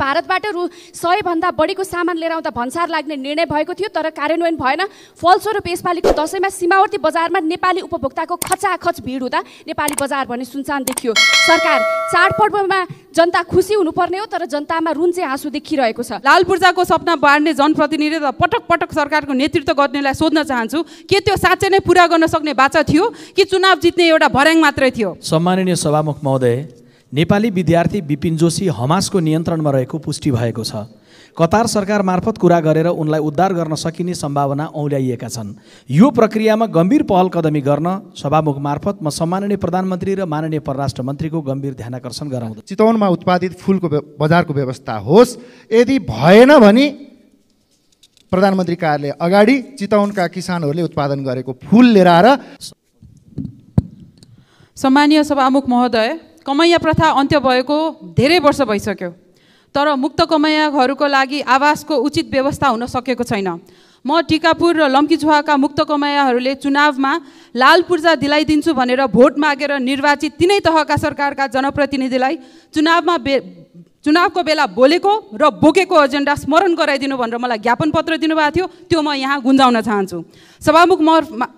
भारतबाट रु सयभन्दा बढीको सामान लिएर आउँदा भन्सार लाग्ने निर्णय भएको थियो तर कार्यान्वयन भएन फलस्वरूप यसपालिको दसैँमा सीमावर्ती बजारमा नेपाली उपभोक्ताको खचाखच भिड हुँदा नेपाली बजार भन्ने सुनसान देखियो सरकार चाडपर्वमा जनता खुसी हुनुपर्ने हो तर जनतामा रुन चाहिँ आँसु देखिरहेको छ लाल पूर्जाको सपना बाँड्ने जनप्रतिनिधि र पटक पटक सरकारको नेतृत्व गर्नेलाई सोध्न चाहन्छु के त्यो साँच्चै नै पुरा गर्न सक्ने बाचा थियो कि चुनाव जित्ने एउटा भर्याङ मात्रै थियो सम्माननीय सभामुख महोदय नेपाली विद्यार्थी विपिन जोशी हमासको नियन्त्रणमा रहेको पुष्टि भएको छ कतार सरकार मार्फत कुरा गरेर उनलाई उद्धार गर्न सकिने सम्भावना औल्याइएका छन् यो प्रक्रियामा गम्भीर पहल कदमी गर्न सभामुख मार्फत म सम्माननीय प्रधानमन्त्री र माननीय परराष्ट्र मन्त्रीको गम्भीर ध्यानकर्षण गराउँदछ चितवनमा उत्पादित फुलको बजारको व्यवस्था होस् यदि भएन भने प्रधानमन्त्री कार्यालय अगाडि चितवनका किसानहरूले उत्पादन गरेको फुल लिएर आएर सम्मानीय सभामुख महोदय कमैया प्रथा अन्त्य भएको धेरै वर्ष भइसक्यो तर मुक्त कमैयाहरूको लागि आवासको उचित व्यवस्था हुन सकेको छैन म टिकापुर र लम्कीझुवाका मुक्त कमैयाहरूले चुनावमा लाल पूर्जा दिलाइदिन्छु भनेर भोट मागेर निर्वाचित तिनै तहका सरकारका जनप्रतिनिधिलाई चुनावमा चुनावको बेला बोलेको र बोकेको एजेन्डा स्मरण गराइदिनु भनेर मलाई ज्ञापन पत्र दिनुभएको थियो त्यो म यहाँ गुन्जाउन चाहन्छु सभामुख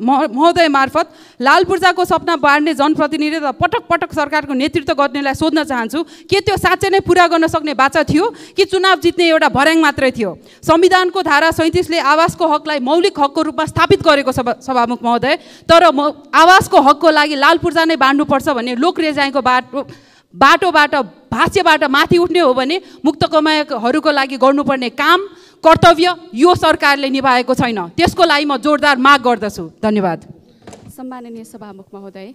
महोदय मार्फत लाल पूर्जाको सपना बाँड्ने जनप्रतिनिधि र पटक पटक सरकारको नेतृत्व गर्नेलाई सोध्न चाहन्छु के त्यो साँच्चै नै पुरा गर्न सक्ने बाचा थियो कि चुनाव जित्ने एउटा भर्याङ मात्रै थियो संविधानको धारा सैँतिसले आवासको हकलाई मौलिक हकको रूपमा स्थापित गरेको छ सभामुख महोदय तर म आवासको हकको लागि लाल पूर्जा नै बाँड्नुपर्छ भन्ने लोक रेजाइको बाटो बाटोबाट भाष्यबाट माथि उठ्ने हो भने मुक्त कमाएकोहरूको लागि गर्नुपर्ने काम कर्तव्य यो सरकारले निभाएको छैन त्यसको लागि म जोरदार माग गर्दछु धन्यवाद सम्माननीय सभामुख महोदय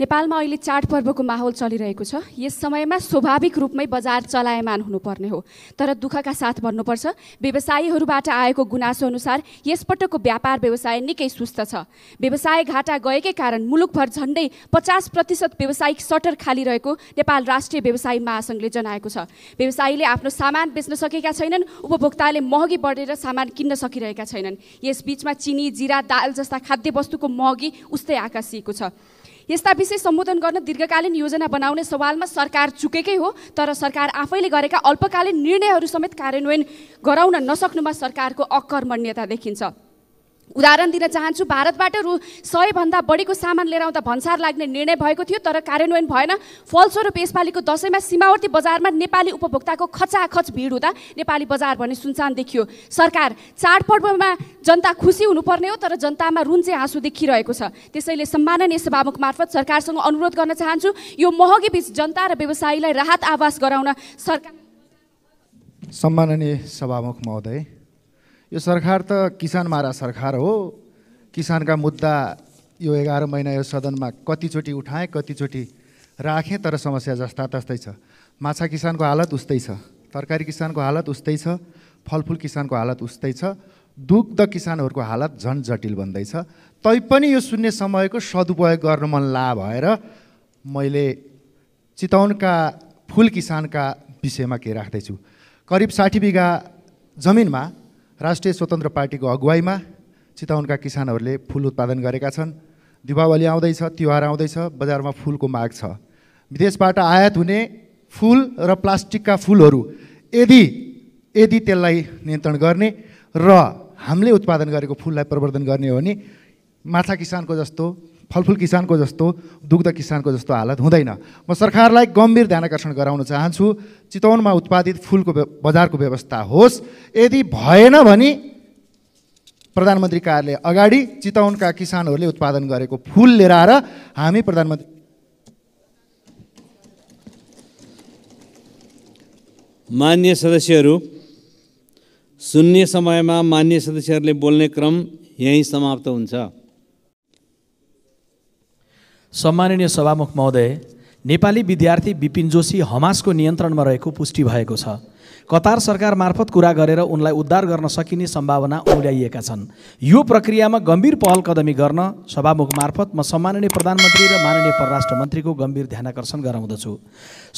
नेपालमा अहिले चाडपर्वको माहौल चलिरहेको छ यस समयमा स्वाभाविक रूपमै बजार चलायमान हुनुपर्ने हो तर दुःखका साथ भन्नुपर्छ व्यवसायीहरूबाट आएको गुनासो अनुसार यसपटकको व्यापार व्यवसाय निकै सुस्त छ व्यवसाय घाटा गएकै कारण मुलुकभर झन्डै पचास प्रतिशत व्यवसायिक सटर खाली रहेको नेपाल राष्ट्रिय व्यवसाय महासङ्घले जनाएको छ व्यवसायीले आफ्नो सामान बेच्न सकेका छैनन् उपभोक्ताले महँगी बढेर सामान किन्न सकिरहेका छैनन् यसबीचमा चिनी जिरा दाल जस्ता खाद्य वस्तुको महँगी उस्तै आकाशिएको छ यस्ता विषय सम्बोधन गर्न दीर्घकालीन योजना बनाउने सवालमा सरकार चुकेकै हो तर सरकार आफैले गरेका अल्पकालीन निर्णयहरू समेत कार्यान्वयन गराउन नसक्नुमा सरकारको अकर्मण्यता देखिन्छ उदाहरण दिन चाहन्छु भारतबाट रु सयभन्दा बढीको सामान लिएर आउँदा भन्सार लाग्ने निर्णय भएको थियो तर कार्यान्वयन भएन फलस्वरूप यसपालिको दसैँमा सीमावर्ती बजारमा नेपाली उपभोक्ताको खचाखच भिड हुँदा नेपाली बजार भन्ने सुनसान देखियो सरकार चाडपर्वमा जनता खुसी हुनुपर्ने हो तर जनतामा चाहिँ हाँसो देखिरहेको छ त्यसैले सम्माननीय सभामुख मार्फत सरकारसँग अनुरोध गर्न चाहन्छु यो महँगी बिच जनता र व्यवसायीलाई राहत आवास गराउन सरकार सम्माननीय सभामुख महोदय यो सरकार त किसान मारा सरकार हो किसानका मुद्दा यो एघार महिना यो सदनमा कतिचोटि उठाएँ कतिचोटि राखेँ तर समस्या जस्ता तस्तै छ माछा किसानको हालत उस्तै छ तरकारी किसानको हालत उस्तै छ फलफुल किसानको हालत उस्तै छ दुग्ध किसानहरूको हालत झन् जटिल भन्दैछ तैपनि यो शून्य समयको सदुपयोग गर्न मन ला भएर मैले चितौनका फुल किसानका विषयमा के राख्दैछु करिब साठी बिघा जमिनमा राष्ट्रिय स्वतन्त्र पार्टीको अगुवाईमा चितवनका किसानहरूले फुल उत्पादन गरेका छन् दिपावली आउँदैछ तिहार आउँदैछ बजारमा फुलको माग छ विदेशबाट आयात हुने फुल र प्लास्टिकका फुलहरू यदि यदि त्यसलाई नियन्त्रण गर्ने र हामीले उत्पादन गरेको फुललाई प्रवर्धन गर्ने हो भने माछा किसानको जस्तो फलफुल किसानको जस्तो दुग्ध किसानको जस्तो हालत हुँदैन म सरकारलाई गम्भीर ध्यान आकर्षण गराउन चाहन्छु चितवनमा उत्पादित फुलको बजारको व्यवस्था होस् यदि भएन भने प्रधानमन्त्री कार्यालय अगाडि चितवनका किसानहरूले उत्पादन गरेको फुल लिएर आएर हामी प्रधानमन्त्री मान्य सदस्यहरू सुन्ने समयमा मान्य सदस्यहरूले बोल्ने क्रम यहीँ समाप्त हुन्छ सम्माननीय सभामुख महोदय नेपाली विद्यार्थी विपिन जोशी हमासको नियन्त्रणमा रहेको पुष्टि भएको छ कतार सरकार मार्फत कुरा गरेर उनलाई उद्धार गर्न सकिने सम्भावना उल्याइएका छन् यो प्रक्रियामा गम्भीर पहल कदमी गर्न सभामुख मार्फत म सम्माननीय प्रधानमन्त्री र माननीय परराष्ट्र मन्त्रीको गम्भीर ध्यानाकर्षण गराउँदछु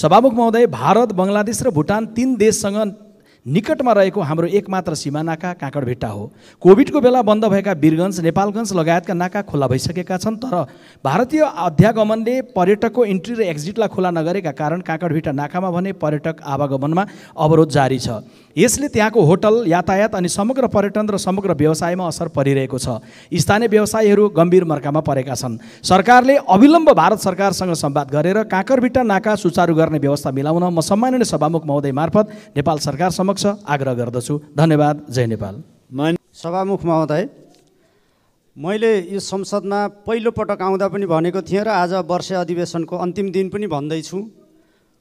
सभामुख महोदय भारत बङ्गलादेश र भुटान तिन देशसँग निकटमा रहेको हाम्रो एकमात्र सीमा नाका हो कोभिडको बेला बन्द भएका वीरगन्ज नेपालगञ्ज लगायतका नाका खुल्ला भइसकेका छन् तर भारतीय अध्यागमनले पर्यटकको इन्ट्री र एक्जिटलाई खुला नगरेका कारण काँकडभिट्टा नाकामा भने पर्यटक आवागमनमा अवरोध जारी छ यसले त्यहाँको होटल यातायात अनि समग्र पर्यटन र समग्र व्यवसायमा असर परिरहेको छ स्थानीय व्यवसायीहरू गम्भीर मर्कामा परेका छन् सरकारले अविलम्ब भारत सरकारसँग सम्वाद गरेर काँकडभिट्टा नाका सुचारू गर्ने व्यवस्था मिलाउन म सम्माननीय सभामुख महोदय मार्फत नेपाल सरकारसम्म समक्ष आग्रह गर्दछु धन्यवाद जय नेपाल सभामुख महोदय मैले यो संसदमा पहिलोपटक आउँदा पनि भनेको थिएँ र आज वर्ष अधिवेशनको अन्तिम दिन पनि भन्दैछु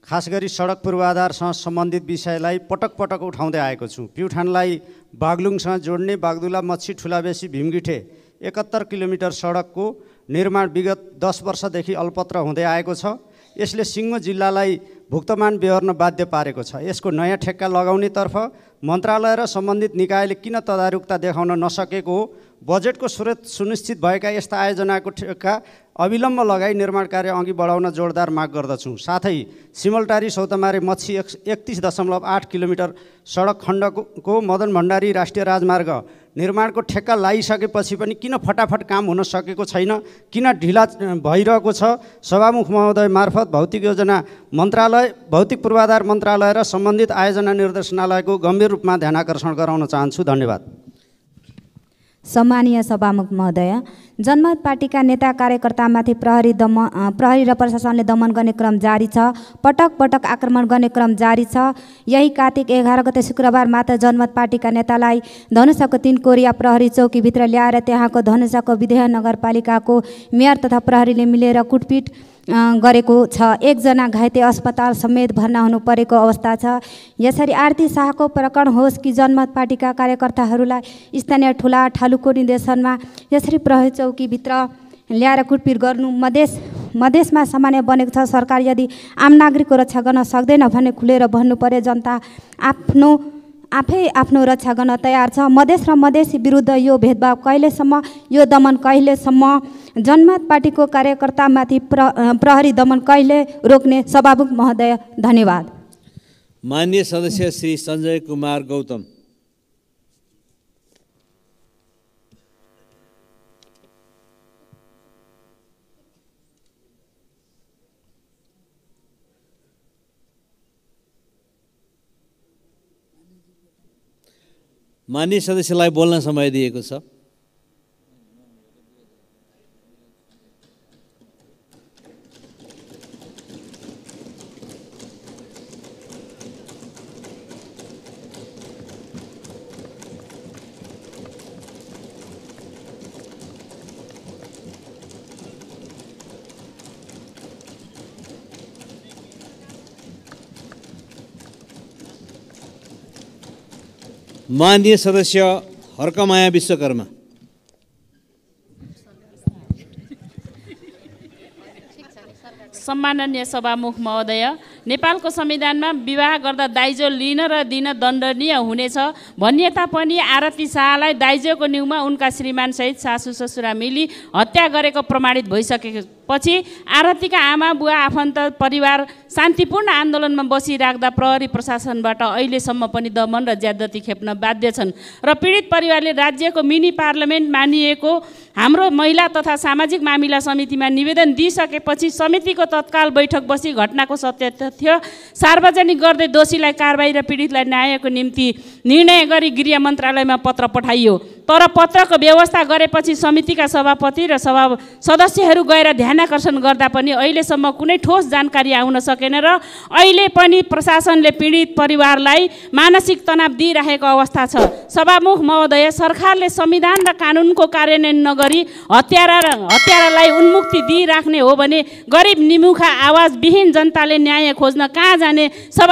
खास गरी सडक पूर्वाधारसँग सम्बन्धित विषयलाई पटक पटक उठाउँदै आएको छु प्युठानलाई बाग्लुङसँग जोड्ने बाग्दुला मच्छी ठुलाबेसी भीमगिठे एकहत्तर किलोमिटर सडकको निर्माण विगत दस वर्षदेखि अल्पत्र हुँदै आएको छ यसले सिङ्गो जिल्लालाई भुक्तमान बेहोर्न बाध्य पारेको छ यसको नयाँ ठेक्का लगाउनेतर्फ मन्त्रालय र सम्बन्धित निकायले किन तदारुकता देखाउन नसकेको हो बजेटको स्रोत सुनिश्चित भएका यस्ता आयोजनाको ठेक्का अविलम्ब लगाई निर्माण कार्य अघि बढाउन जोडदार माग गर्दछु साथै सिमलटारी सौतमारे मच्छी एक एकतिस दशमलव आठ किलोमिटर सडक खण्डको मदन भण्डारी राष्ट्रिय राजमार्ग निर्माणको ठेक्का लगाइसकेपछि पनि किन फटाफट काम हुन सकेको छैन किन ढिला भइरहेको छ सभामुख महोदय मार्फत भौतिक योजना मन्त्रालय भौतिक पूर्वाधार मन्त्रालय र सम्बन्धित आयोजना निर्देशनालयको गम्भीर रूपमा ध्यान आकर्षण गराउन चाहन्छु धन्यवाद सम्मानीय सभामुख महोदय जनमत पार्टीका नेता कार्यकर्तामाथि प्रहरी दमन प्रहरी र प्रशासनले दमन गर्ने क्रम जारी छ पटक पटक आक्रमण गर्ने क्रम जारी छ यही कार्तिक एघार गते शुक्रबार मात्र जनमत पार्टीका नेतालाई धनुषाको तिन कोरिया प्रहरी चौकीभित्र ल्याएर त्यहाँको धनुषाको विधेयक नगरपालिकाको मेयर तथा प्रहरीले मिलेर कुटपिट गरेको छ एकजना घाइते अस्पताल समेत भर्ना हुनु परेको अवस्था छ यसरी आरती शाहको प्रकरण होस् कि जनमत पार्टीका कार्यकर्ताहरूलाई स्थानीय ठुला ठालुको निर्देशनमा यसरी प्रहरी चौकीभित्र ल्याएर कुटपिट गर्नु मधेस मधेसमा सामान्य बनेको छ सरकार यदि आम नागरिकको रक्षा गर्न सक्दैन भने खुलेर भन्नु पर्यो जनता आफ्नो आफै आफ्नो रक्षा गर्न तयार छ मधेस र मधेसी विरुद्ध यो भेदभाव कहिलेसम्म यो दमन कहिलेसम्म जनमत पार्टीको कार्यकर्तामाथि प्र प्रहरी दमन कहिले रोक्ने सभामुख महोदय धन्यवाद मान्य सदस्य श्री सञ्जय कुमार गौतम मान्य सदस्यलाई बोल्न समय दिएको छ माननीय सदस्य हर्कमाया विश्वकर्मा सम्माननीय सभामुख महोदय नेपालको संविधानमा विवाह गर्दा दाइजो लिन र दिन दण्डनीय हुनेछ भनिए तापनि आरती शाहलाई दाइजोको न्युमा उनका श्रीमानसहित सासु ससुरा मिली हत्या गरेको प्रमाणित भइसकेपछि आरतीका आमा बुवा आफन्त परिवार शान्तिपूर्ण आन्दोलनमा बसिराख्दा प्रहरी प्रशासनबाट अहिलेसम्म पनि दमन र ज्यादती खेप्न बाध्य छन् र पीडित परिवारले राज्यको मिनी पार्लियामेन्ट मानिएको हाम्रो महिला तथा सामाजिक मामिला समितिमा निवेदन दिइसकेपछि समितिको तत्काल बैठक बसी घटनाको सत्य तथ्य सार्वजनिक गर्दै दोषीलाई कारवाही र पीडितलाई न्यायको निम्ति निर्णय गरी गृह मन्त्रालयमा पत्र पठाइयो तर पत्रको व्यवस्था गरेपछि समितिका सभापति र सभा सदस्यहरू गएर ध्यानकर्षण गर्दा पनि अहिलेसम्म कुनै ठोस जानकारी आउन सकेन र अहिले पनि प्रशासनले पीडित परिवारलाई मानसिक तनाव दिइराखेको अवस्था छ सभामुख महोदय सरकारले संविधान र कानुनको कार्यान्वयन नगरी हत्यारा र हत्यारालाई उन्मुक्ति दिइराख्ने हो भने गरिब निमुखा आवाजविहीन जनताले न्याय खोज्न कहाँ जाने सभा